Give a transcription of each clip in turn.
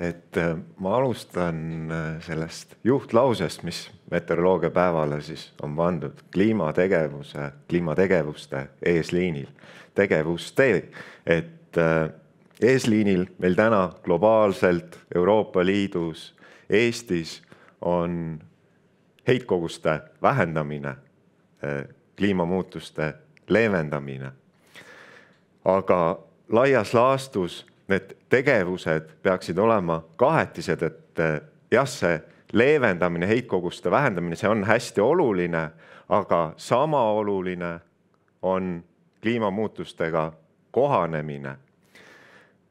et äh, ma alustan äh, sellest juhtlausest, mis meteoroloogia päevale siis on pandud kliimategevuse, kliimategevuste eesliinil, tegevuste, et äh, eesliinil meil täna globaalselt Euroopa Liidus, Eestis on heitkoguste vähendamine, kliimamuutuste leevendamine. aga laias laastus need tegevused peaksid olema kahetised, et eh, jah, see leevendamine, heitkoguste vähendamine, see on hästi oluline, aga sama oluline on kliimamuutustega kohanemine.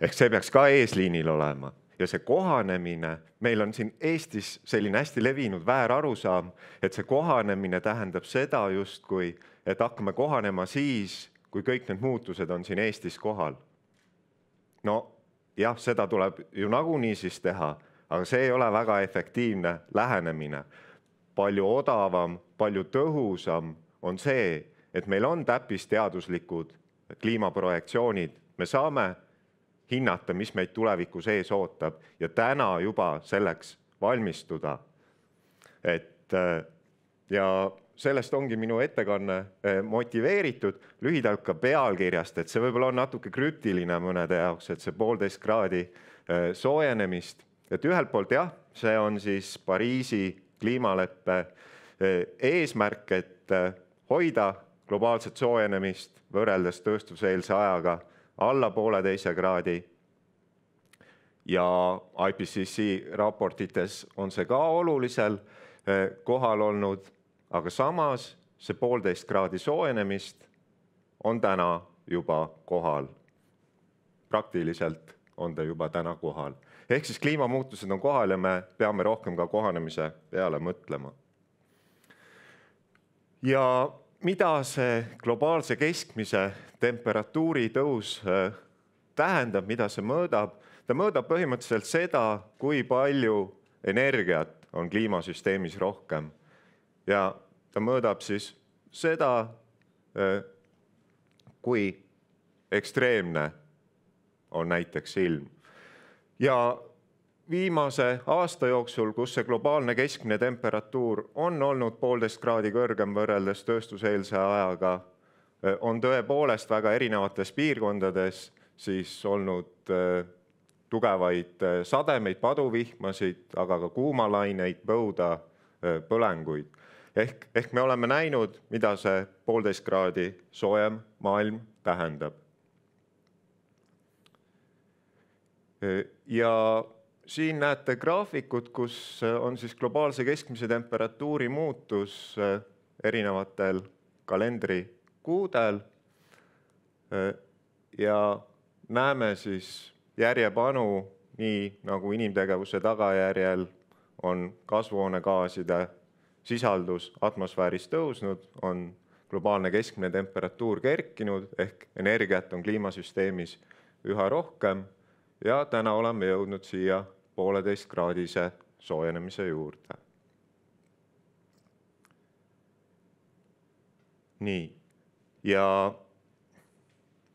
ehk see peaks ka eesliinil olema ja see kohanemine, meil on siin Eestis selline hästi levinud väärarusaam, et see kohanemine tähendab seda justkui, et hakkame kohanema siis, kui kõik need muutused on siin Eestis kohal no jah, seda tuleb ju nagunii siis teha, aga see ei ole väga efektiivne lähenemine. palju odavam, palju tõhusam on see, et meil on täppisteaduslikud kliimaprojektsioonid, me saame hinnata, mis meid tulevikus ees ootab ja täna juba selleks valmistuda. et ja sellest ongi minu ettekanne eh, motiveeritud, lühidalt ka pealkirjast, et see võib-olla on natuke krüptiline mõnede jaoks, et see poolteist kraadi eh, soojenemist, et ühelt poolt jah, see on siis Pariisi kliimaleppe eh, eesmärk, et hoida globaalset soojenemist võrreldes tööstuseelse ajaga alla pooleteise kraadi. ja IPCC raportites on see ka olulisel kohal olnud aga samas see poolteist kraadi soojenemist on täna juba kohal. praktiliselt on ta juba täna kohal, ehk siis kliimamuutused on kohal ja me peame rohkem ka kohanemise peale mõtlema. ja mida see globaalse keskmise temperatuuri tõus äh, tähendab, mida see mõõdab? ta mõõdab põhimõtteliselt seda, kui palju energiat on kliimasüsteemis rohkem ja ta mõõdab siis seda, äh, kui ekstreemne on näiteks ilm. ja viimase aasta jooksul, kus see globaalne keskmine temperatuur on olnud poolteist kraadi kõrgem võrreldes tööstuseelse ajaga, äh, on tõepoolest väga erinevates piirkondades siis olnud äh, tugevaid sademeid, paduvihmasid, aga ka kuumalaineid, põuda, põlenguid ehk, ehk me oleme näinud, mida see poolteist kraadi soojem maailm tähendab. ja siin näete graafikut, kus on siis globaalse keskmise temperatuuri muutus erinevatel kalendrikuudel. ja näeme siis järjepanu, nii nagu inimtegevuse tagajärjel on kasvuhoonegaaside sisaldus atmosfääris tõusnud, on globaalne keskmine temperatuur kerkinud ehk energiat on kliimasüsteemis üha rohkem ja täna oleme jõudnud siia pooleteistkraadise soojenemise juurde. nii, ja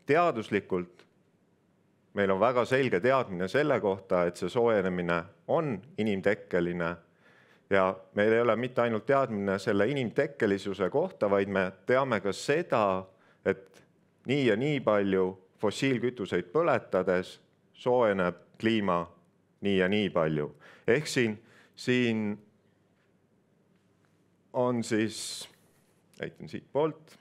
teaduslikult meil on väga selge teadmine selle kohta, et see soojenemine on inimtekkeline ja meil ei ole mitte ainult teadmine selle inimtekkelisuse kohta, vaid me teame ka seda, et nii ja nii palju fossiilkütuseid põletades soojeneb kliima nii ja nii palju. ehk siin, siin on siis, näitan siitpoolt,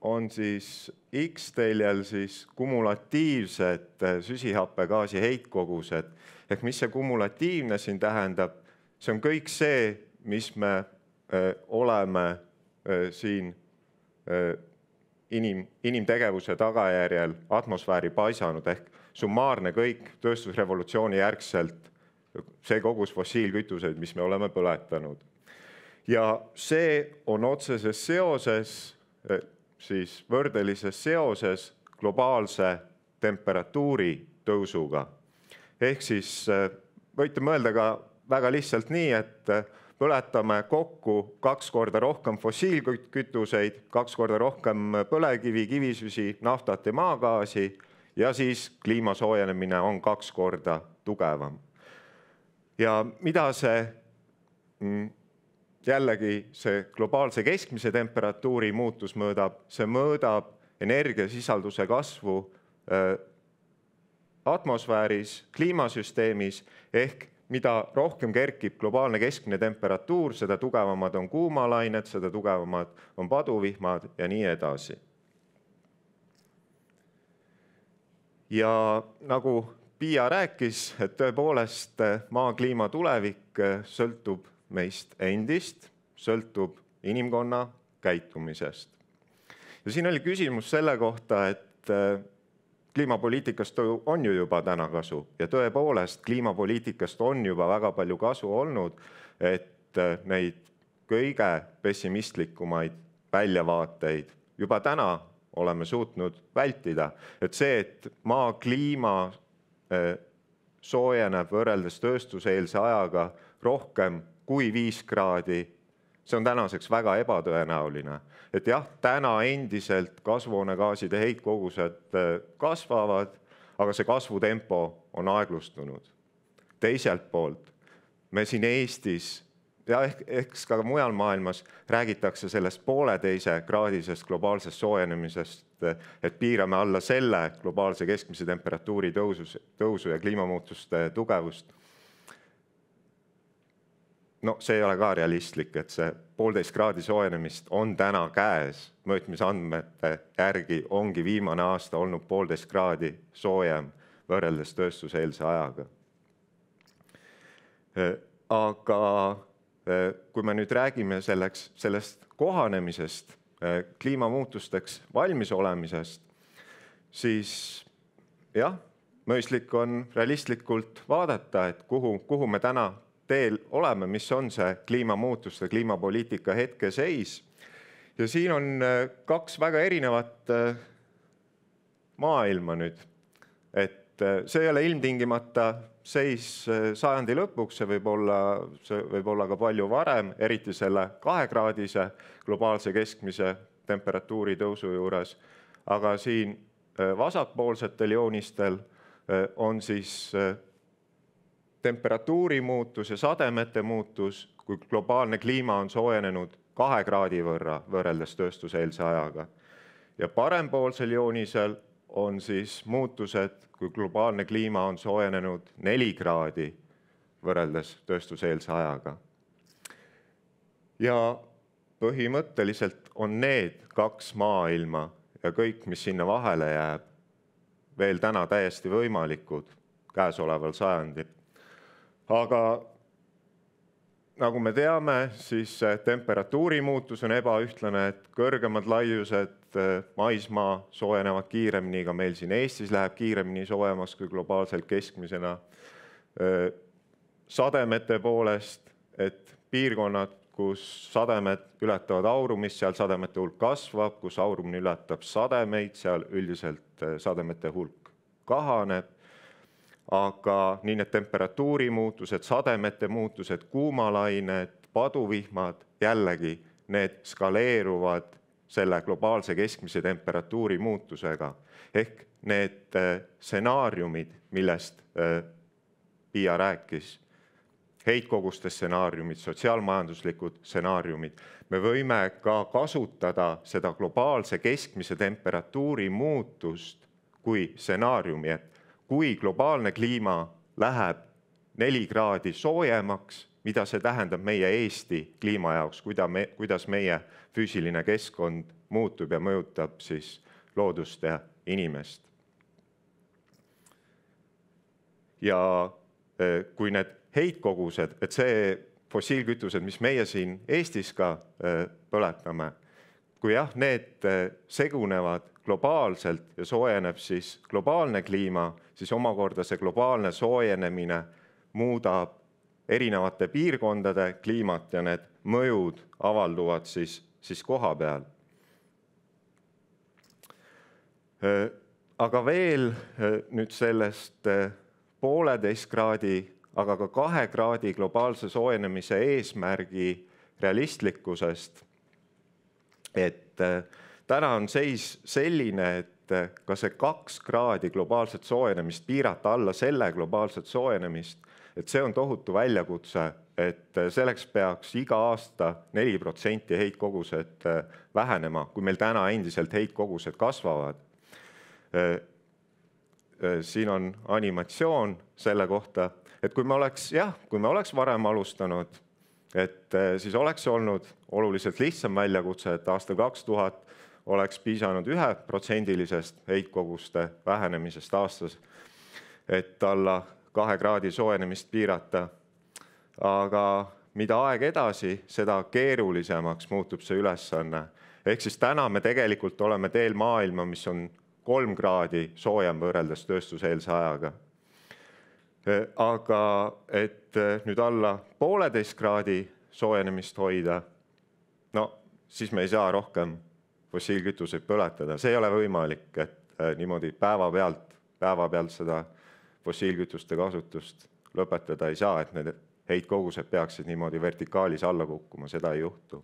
on siis X teljel siis kumulatiivsed süsihappegaasi heitkogused ehk mis see kumulatiivne siin tähendab see on kõik see, mis me äh, oleme äh, siin äh, inim, inimtegevuse tagajärjel atmosfääri paisanud ehk summaarne kõik tööstusrevolutsiooni järgselt see kogus fossiilkütuseid, mis me oleme põletanud. ja see on otseses seoses, siis võrdelises seoses globaalse temperatuuri tõusuga. ehk siis võite mõelda ka väga lihtsalt nii, et äh, põletame kokku kaks korda rohkem fossiilkütuseid, kaks korda rohkem äh, põlevkivi, kivisüsi, naftat ja maagaasi ja siis kliima soojenemine on kaks korda tugevam. ja mida see mm, jällegi see globaalse keskmise temperatuuri muutus mõõdab, see mõõdab energiasisalduse kasvu äh, atmosfääris, kliimasüsteemis ehk mida rohkem kerkib globaalne keskmine temperatuur, seda tugevamad on kuumalained, seda tugevamad on paduvihmad ja nii edasi. ja nagu Piia rääkis, et tõepoolest Maa kliima tulevik sõltub meist endist, sõltub inimkonna käitumisest. ja siin oli küsimus selle kohta, et kliimapoliitikast on ju juba täna kasu ja tõepoolest kliimapoliitikast on juba väga palju kasu olnud, et äh, neid kõige pessimistlikumaid väljavaateid juba täna oleme suutnud vältida, et see, et maa kliima äh, soojeneb võrreldes tööstuseelse ajaga rohkem kui viis kraadi see on tänaseks väga ebatõenäoline, et jah, täna endiselt kasvuhoonegaaside heitkogused äh, kasvavad, aga see kasvutempo on aeglustunud. teiselt poolt me siin Eestis ja ehk, eks ka mujal maailmas räägitakse sellest pooleteisekraadisest globaalsest soojenemisest, et piirame alla selle globaalse keskmise temperatuuri tõusus, tõusu ja kliimamuutuste tugevust no see ei ole ka realistlik, et see poolteist kraadi soojenemist on täna käes, mõõtmisandmete järgi ongi viimane aasta olnud poolteist kraadi soojem võrreldes tööstuseelse ajaga. Äh, aga äh, kui me nüüd räägime selleks, sellest kohanemisest, äh, kliimamuutusteks valmisolemisest, siis jah, mõistlik on realistlikult vaadata, et kuhu, kuhu me täna teel oleme, mis on see kliimamuutuste, kliimapoliitika hetkeseis. ja siin on äh, kaks väga erinevat äh, maailma nüüd. et äh, see ei ole ilmtingimata seis sajandi lõpuks, see võib olla, see võib olla ka palju varem, eriti selle kahekraadise globaalse keskmise temperatuuri tõusu juures. aga siin vasakpoolsetel joonistel on siis temperatuuri muutus ja sademete muutus, kui globaalne kliima on soojenenud kahe kraadi võrra võrreldes tööstuseelse ajaga. ja parempoolsel joonisel on siis muutused, kui globaalne kliima on soojenenud neli kraadi võrreldes tööstuseelse ajaga. ja põhimõtteliselt on need kaks maailma ja kõik, mis sinna vahele jääb, veel täna täiesti võimalikud käesoleval sajandil aga nagu me teame, siis temperatuuri muutus on ebaühtlane, et kõrgemad laiused, eh, maismaa soojenevad kiiremini, ka meil siin Eestis läheb kiiremini soojemaks kui globaalselt keskmisena. Eh, sademete poolest, et piirkonnad, kus sademed ületavad aurumist, seal sademete hulk kasvab, kus aurumine ületab sademeid, seal üldiselt eh, sademete hulk kahaneb aga nii need temperatuuri muutused, sademete muutused, kuumalained, paduvihmad, jällegi need skaleeruvad selle globaalse keskmise temperatuuri muutusega ehk need äh, stsenaariumid, millest äh, Piia rääkis, heitkoguste stsenaariumid, sotsiaalmajanduslikud stsenaariumid, me võime ka kasutada seda globaalse keskmise temperatuuri muutust kui stsenaariumi, et kui globaalne kliima läheb neli kraadi soojemaks, mida see tähendab meie Eesti kliima jaoks, kuida me, kuidas meie füüsiline keskkond muutub ja mõjutab siis loodust ja inimest. ja eh, kui need heitkogused, et see fossiilkütused, mis meie siin Eestis ka eh, põletame, kui jah, need eh, segunevad globaalselt ja soojeneb siis globaalne kliima, siis omakorda see globaalne soojenemine muudab erinevate piirkondade kliimat ja need mõjud avalduvad siis, siis koha peal. aga veel nüüd sellest eh, pooleteist kraadi, aga ka kahe kraadi globaalse soojenemise eesmärgi realistlikkusest. et äh, täna on seis selline, et eh, ka see kaks kraadi globaalset soojenemist piirata alla selle globaalset soojenemist, et see on tohutu väljakutse, et eh, selleks peaks iga aasta neli protsenti heitkogused eh, vähenema, kui meil täna endiselt heitkogused kasvavad. siin on animatsioon selle kohta, et kui me oleks jah, kui me oleks varem alustanud, et siis oleks olnud oluliselt lihtsam väljakutse, et aastal kaks tuhat oleks piisanud üheprotsendilisest heitkoguste vähenemisest aastas, et alla kahe kraadi soojenemist piirata. aga mida aeg edasi, seda keerulisemaks muutub see ülesanne. ehk siis täna me tegelikult oleme teel maailma, mis on kolm kraadi soojem võrreldes tööstuseelse ajaga. E, aga et e, nüüd alla pooleteist kraadi soojenemist hoida, no siis me ei saa rohkem fossiilkütuseid põletada, see ei ole võimalik, et äh, niimoodi päevapealt, päevapealt seda fossiilkütuste kasutust lõpetada ei saa, et need heitkogused peaksid niimoodi vertikaalis alla kukkuma, seda ei juhtu.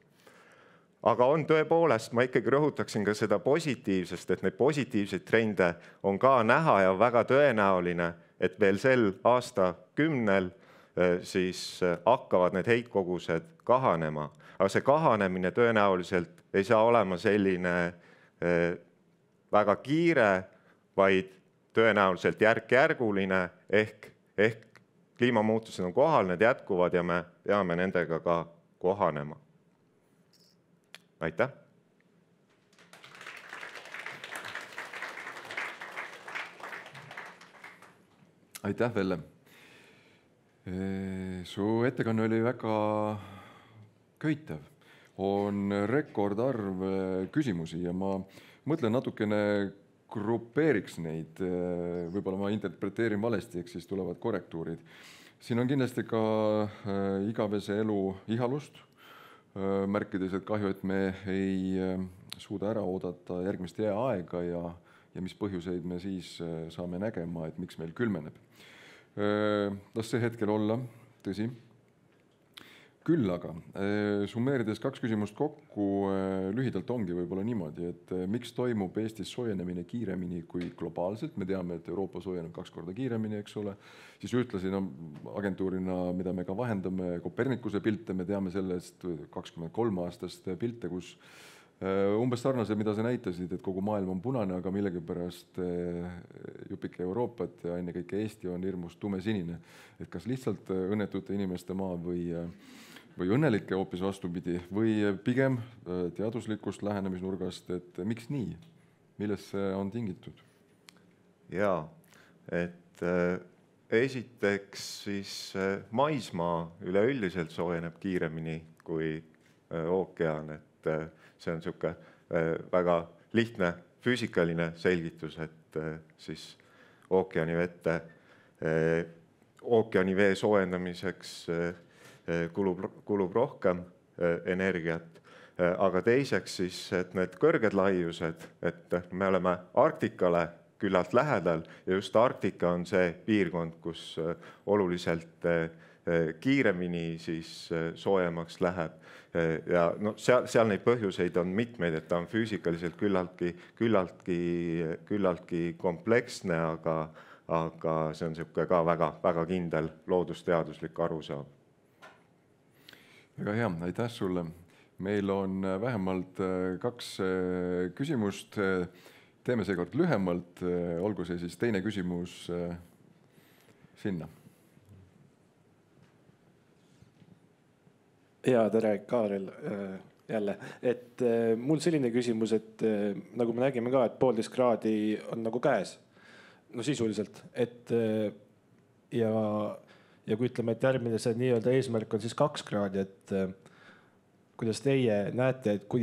aga on tõepoolest, ma ikkagi rõhutaksin ka seda positiivsest, et neid positiivseid trende on ka näha ja väga tõenäoline, et veel sel aastakümnel Äh, siis äh, hakkavad need heitkogused kahanema, aga see kahanemine tõenäoliselt ei saa olema selline äh, väga kiire, vaid tõenäoliselt järk-järguline ehk, ehk kliimamuutused on kohal, need jätkuvad ja me peame nendega ka kohanema. aitäh. aitäh, Velle su ettekanne oli väga köitev, on rekordarv äh, küsimusi ja ma mõtlen natukene grupeeriks neid, äh, võib-olla ma interpreteerin valesti, eks siis tulevad korrektuurid. siin on kindlasti ka äh, igavese elu ihalust, märkides, et kahju, et me ei suuda ära oodata järgmist jääaega ja, ja mis põhjuseid me siis saame nägema, et miks meil külmeneb las see hetkel olla, tõsi. küll aga summeerides kaks küsimust kokku, lühidalt ongi võib-olla niimoodi, et miks toimub Eestis soojenemine kiiremini kui globaalselt, me teame, et Euroopa soojeneb kaks korda kiiremini, eks ole, siis ühtlasi no agentuurina, mida me ka vahendame, Kopernikuse pilte, me teame sellest kakskümmend kolm aastast pilte, kus Äh, umbes sarnase, mida sa näitasid, et kogu maailm on punane, aga millegipärast äh, jupike Euroopat ja ennekõike Eesti on hirmus tumesinine. et kas lihtsalt äh, õnnetute inimeste maa või, või õnnelike hoopis vastupidi või pigem teaduslikust lähenemisnurgast, et miks nii, millest see on tingitud? ja et esiteks siis maismaa üleüldiselt soojeneb kiiremini kui ookean, et et äh, see on niisugune äh, väga lihtne füüsikaline selgitus, et äh, siis ookeanivette, ookeanivee soojendamiseks kulub, kulub rohkem energiat. aga teiseks siis, et need kõrged laiused, et me oleme Arktikale küllalt lähedal ja just Arktika on see piirkond, kus oluliselt Eh, kiiremini siis eh, soojemaks läheb. Eh, ja no seal, seal neid põhjuseid on mitmeid, et ta on füüsikaliselt küllaltki, küllaltki, küllaltki kompleksne, aga, aga see on niisugune ka väga-väga kindel loodusteaduslik arusaam. väga hea, aitäh sulle. meil on vähemalt kaks küsimust. teeme seekord lühemalt, olgu see siis teine küsimus sinna ja tere, Kaarel äh, jälle, et äh, mul selline küsimus, et äh, nagu me nägime ka, et poolteist kraadi on nagu käes. no sisuliselt, et ja, ja kui ütleme, et järgmine see nii-öelda eesmärk on siis kaks kraadi, et kuidas teie näete, et kui,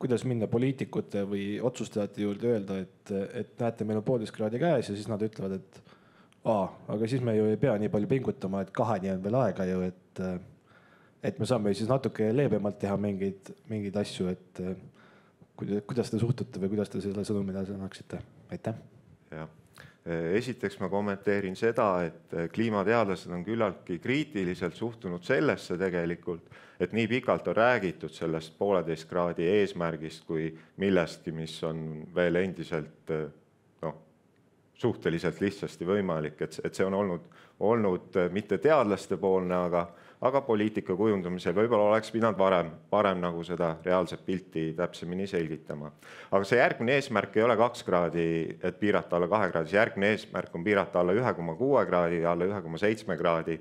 kuidas minna poliitikute või otsustajate juurde öelda, et, et näete, meil on poolteist kraadi käes ja siis nad ütlevad, et aa, aga siis me ju ei pea nii palju pingutama, et kaheni on veel aega ju, et et me saame siis natuke leebemalt teha mingeid, mingeid asju, et eh, kuidas, kuidas te suhtute või kuidas te selle sõnumi edasi annaksite, aitäh. jah, eh, esiteks ma kommenteerin seda, et eh, kliimateadlased on küllaltki kriitiliselt suhtunud sellesse tegelikult, et nii pikalt on räägitud sellest pooleteist kraadi eesmärgist kui millestki, mis on veel endiselt noh, suhteliselt lihtsasti võimalik, et, et see on olnud, olnud mitte teadlastepoolne, aga aga poliitika kujundamisel võib-olla oleks pidanud varem, varem nagu seda reaalset pilti täpsemini selgitama. aga see järgmine eesmärk ei ole kaks kraadi, et piirata alla kahe kraadi, see järgmine eesmärk on piirata alla ühe koma kuue kraadi ja alla ühe koma seitsme kraadi.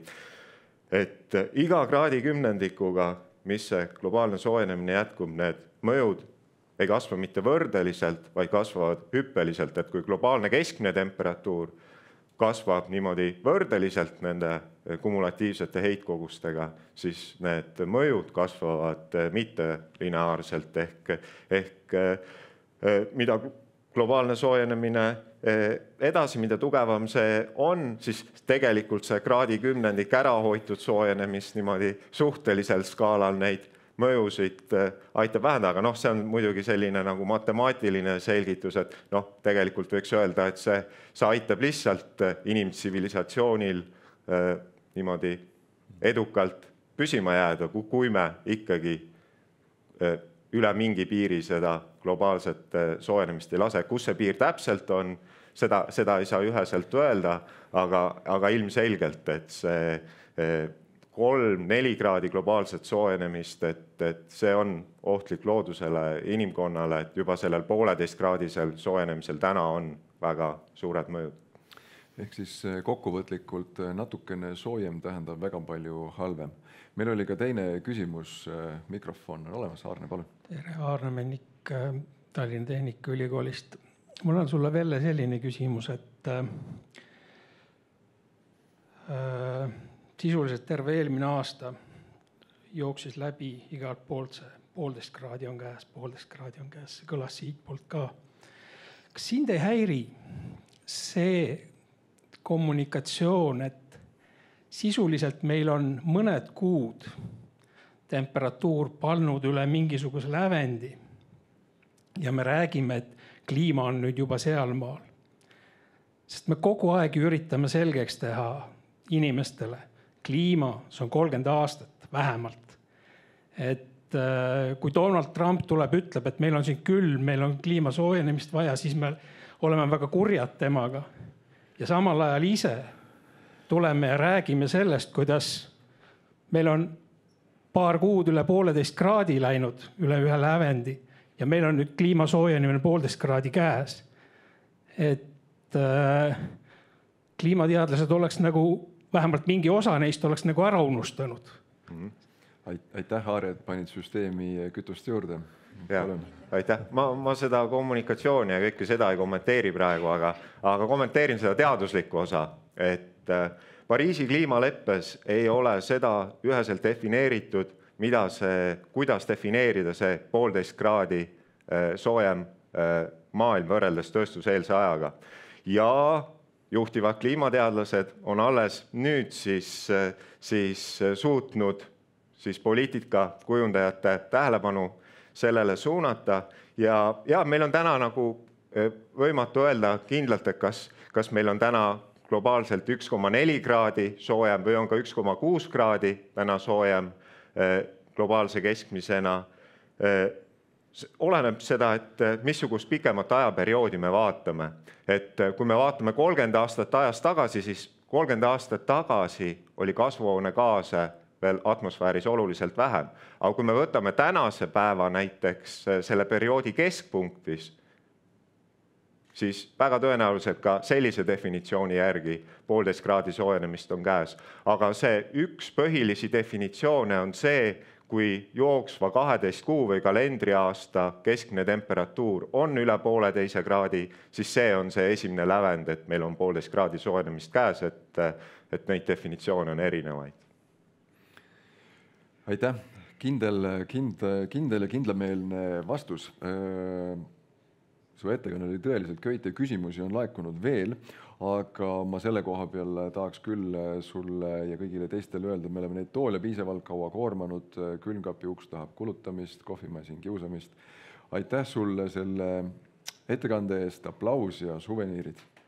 et iga kraadi kümnendikuga, mis see globaalne soojenemine jätkub, need mõjud ei kasva mitte võrdeliselt, vaid kasvavad hüppeliselt, et kui globaalne keskmine temperatuur kasvab niimoodi võrdeliselt nende kumulatiivsete heitkogustega, siis need mõjud kasvavad eh, mittelineaarselt ehk, ehk eh, mida globaalne soojenemine eh, edasi, mida tugevam see on, siis tegelikult see kraadikümnendik ära hoitud soojenemist niimoodi suhtelisel skaalal neid mõjusid aitab vähendada, aga noh, see on muidugi selline nagu matemaatiline selgitus, et noh, tegelikult võiks öelda, et see, see aitab lihtsalt inimtsivilisatsioonil niimoodi edukalt püsima jääda, kui me ikkagi üle mingi piiri seda globaalset soojenemist ei lase, kus see piir täpselt on, seda, seda ei saa üheselt öelda, aga, aga ilmselgelt, et see kolm-neli kraadi globaalset soojenemist, et, et see on ohtlik loodusele, inimkonnale, et juba sellel pooleteistkraadisel soojenemisel täna on väga suured mõjud ehk siis eh, kokkuvõtlikult eh, natukene soojem tähendab väga palju halvem. meil oli ka teine küsimus, eh, mikrofon on olemas, Aarne, palun. tere, Aarne Mennik Tallinna Tehnikaülikoolist. mul on sulle Velle selline küsimus, et äh, sisuliselt terve eelmine aasta jooksis läbi igalt poolt see poolteist kraadi on käes, poolteist kraadi on käes, see kõlas siitpoolt ka. kas sind ei häiri see, kommunikatsioon, et sisuliselt meil on mõned kuud temperatuur pannud üle mingisuguse lävendi. ja me räägime, et kliima on nüüd juba sealmaal. sest me kogu aeg ju üritame selgeks teha inimestele, kliima, see on kolmkümmend aastat vähemalt. et äh, kui Donald Trump tuleb, ütleb, et meil on siin külm, meil on kliima soojenemist vaja, siis me oleme väga kurjad temaga ja samal ajal ise tuleme ja räägime sellest, kuidas meil on paar kuud üle pooleteist kraadi läinud üle ühe lävendi ja meil on nüüd kliima soojenemine poolteist kraadi käes. et äh, kliimateadlased oleks nagu vähemalt mingi osa neist oleks nagu ära unustanud mm. -hmm aitäh, Aare, et panid süsteemi kütust juurde. aitäh, ma, ma seda kommunikatsiooni ja kõike seda ei kommenteeri praegu, aga, aga kommenteerin seda teaduslikku osa, et äh, Pariisi kliimaleppes ei ole seda üheselt defineeritud, mida see, kuidas defineerida see poolteist kraadi äh, soojem äh, maailm võrreldes tööstuseelse ajaga ja juhtivad kliimateadlased on alles nüüd siis, äh, siis suutnud siis poliitikakujundajate tähelepanu sellele suunata ja, ja meil on täna nagu eh, võimatu öelda kindlalt, et kas, kas meil on täna globaalselt üks koma neli kraadi soojem või on ka üks koma kuus kraadi täna soojem eh, globaalse keskmisena. Eh, oleneb seda, et missugust pikemat ajaperioodi me vaatame, et kui me vaatame kolmkümmend aastat ajas tagasi, siis kolmkümmend aastat tagasi oli kasvuhoonegaase veel atmosfääris oluliselt vähem. aga kui me võtame tänase päeva näiteks eh, selle perioodi keskpunktis, siis väga tõenäoliselt ka sellise definitsiooni järgi poolteist kraadi soojenemist on käes. aga see üks põhilisi definitsioone on see, kui jooksva kaheteist kuu või kalendriaasta keskmine temperatuur on üle pooleteise kraadi, siis see on see esimene lävend, et meil on poolteist kraadi soojenemist käes, et, eh, et neid definitsioone on erinevaid aitäh, kindel, kind-, kindel ja kindlameelne vastus. Äh, su ettekanne oli tõeliselt köit ja küsimusi on laekunud veel, aga ma selle koha peal tahaks küll sulle ja kõigile teistele öelda, me oleme neid toole piisavalt kaua koormanud, külmkapi uks tahab kulutamist, kohvimasin kiusamist. aitäh sulle selle ettekande eest, aplaus ja suveniirid